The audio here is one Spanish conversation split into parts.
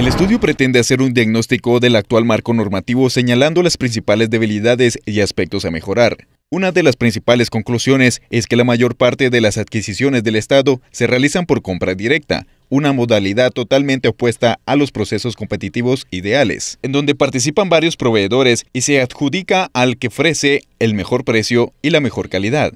El estudio pretende hacer un diagnóstico del actual marco normativo señalando las principales debilidades y aspectos a mejorar. Una de las principales conclusiones es que la mayor parte de las adquisiciones del Estado se realizan por compra directa, una modalidad totalmente opuesta a los procesos competitivos ideales, en donde participan varios proveedores y se adjudica al que ofrece el mejor precio y la mejor calidad.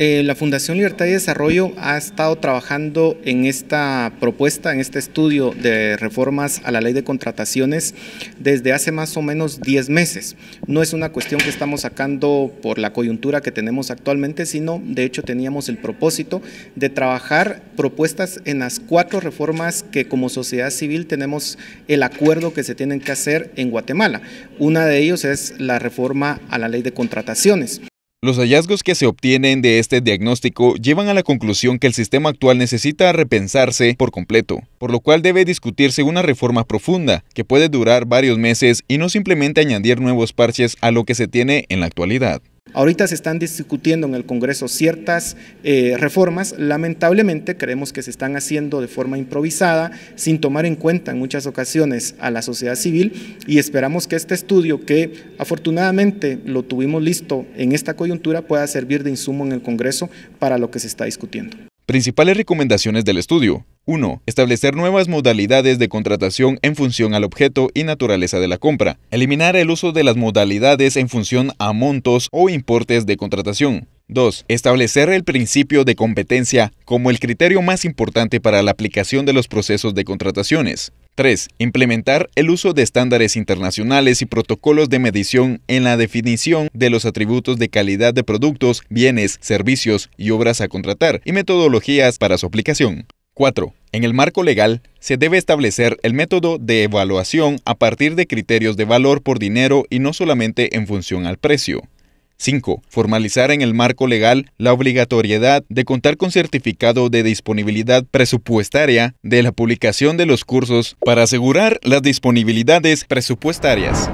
Eh, la Fundación Libertad y Desarrollo ha estado trabajando en esta propuesta, en este estudio de reformas a la ley de contrataciones desde hace más o menos 10 meses. No es una cuestión que estamos sacando por la coyuntura que tenemos actualmente, sino de hecho teníamos el propósito de trabajar propuestas en las cuatro reformas que como sociedad civil tenemos el acuerdo que se tienen que hacer en Guatemala. Una de ellas es la reforma a la ley de contrataciones. Los hallazgos que se obtienen de este diagnóstico llevan a la conclusión que el sistema actual necesita repensarse por completo, por lo cual debe discutirse una reforma profunda que puede durar varios meses y no simplemente añadir nuevos parches a lo que se tiene en la actualidad. Ahorita se están discutiendo en el Congreso ciertas eh, reformas, lamentablemente creemos que se están haciendo de forma improvisada, sin tomar en cuenta en muchas ocasiones a la sociedad civil y esperamos que este estudio, que afortunadamente lo tuvimos listo en esta coyuntura, pueda servir de insumo en el Congreso para lo que se está discutiendo. Principales recomendaciones del estudio. 1. Establecer nuevas modalidades de contratación en función al objeto y naturaleza de la compra. Eliminar el uso de las modalidades en función a montos o importes de contratación. 2. Establecer el principio de competencia como el criterio más importante para la aplicación de los procesos de contrataciones. 3. Implementar el uso de estándares internacionales y protocolos de medición en la definición de los atributos de calidad de productos, bienes, servicios y obras a contratar y metodologías para su aplicación. 4. En el marco legal, se debe establecer el método de evaluación a partir de criterios de valor por dinero y no solamente en función al precio. 5. Formalizar en el marco legal la obligatoriedad de contar con certificado de disponibilidad presupuestaria de la publicación de los cursos para asegurar las disponibilidades presupuestarias.